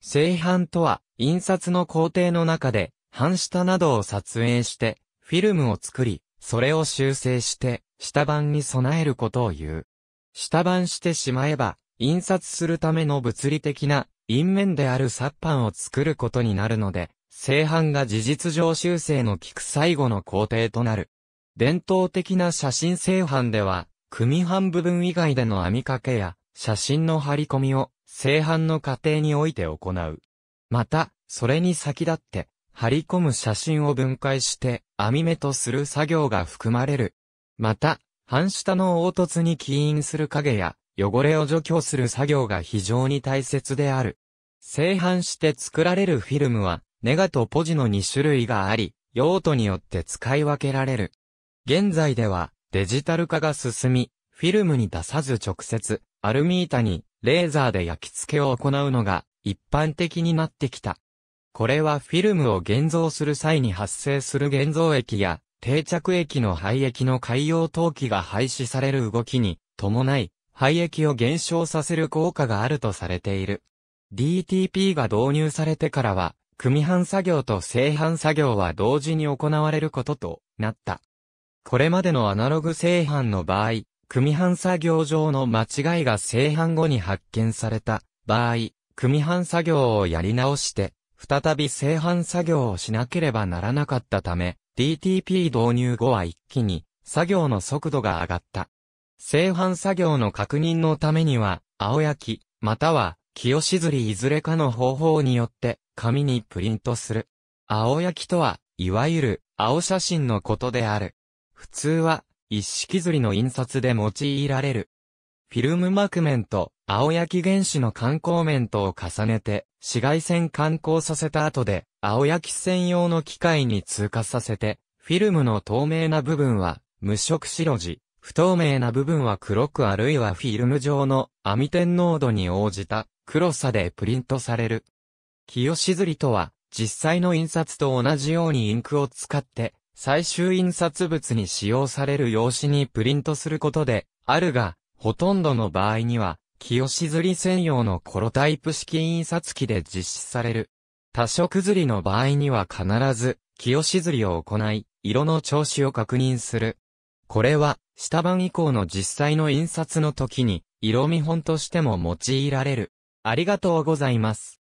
製版とは、印刷の工程の中で、版下などを撮影して、フィルムを作り、それを修正して、下版に備えることを言う。下版してしまえば、印刷するための物理的な、印面である殺版を作ることになるので、製版が事実上修正の効く最後の工程となる。伝統的な写真製版では、組版部分以外での編みかけや、写真の張り込みを、製版の過程において行う。また、それに先立って、張り込む写真を分解して、網目とする作業が含まれる。また、半下の凹凸に起因する影や、汚れを除去する作業が非常に大切である。製版して作られるフィルムは、ネガとポジの2種類があり、用途によって使い分けられる。現在では、デジタル化が進み、フィルムに出さず直接、アルミ板にレーザーで焼き付けを行うのが一般的になってきた。これはフィルムを現像する際に発生する現像液や定着液の廃液の海洋陶器が廃止される動きに伴い、廃液を減少させる効果があるとされている。DTP が導入されてからは、組版作業と製版作業は同時に行われることとなった。これまでのアナログ製版の場合、組版作業上の間違いが製版後に発見された場合、組版作業をやり直して、再び製版作業をしなければならなかったため、DTP 導入後は一気に作業の速度が上がった。製版作業の確認のためには、青焼き、または、清しずりいずれかの方法によって、紙にプリントする。青焼きとは、いわゆる、青写真のことである。普通は、一式釣りの印刷で用いられる。フィルム膜面と青焼き原子の観光面とを重ねて紫外線観光させた後で青焼き専用の機械に通過させてフィルムの透明な部分は無色白地、不透明な部分は黒くあるいはフィルム状の網点濃度に応じた黒さでプリントされる。清しずりとは実際の印刷と同じようにインクを使って最終印刷物に使用される用紙にプリントすることで、あるが、ほとんどの場合には、清しずり専用のコロタイプ式印刷機で実施される。多色ずりの場合には必ず、清しずりを行い、色の調子を確認する。これは、下版以降の実際の印刷の時に、色見本としても用いられる。ありがとうございます。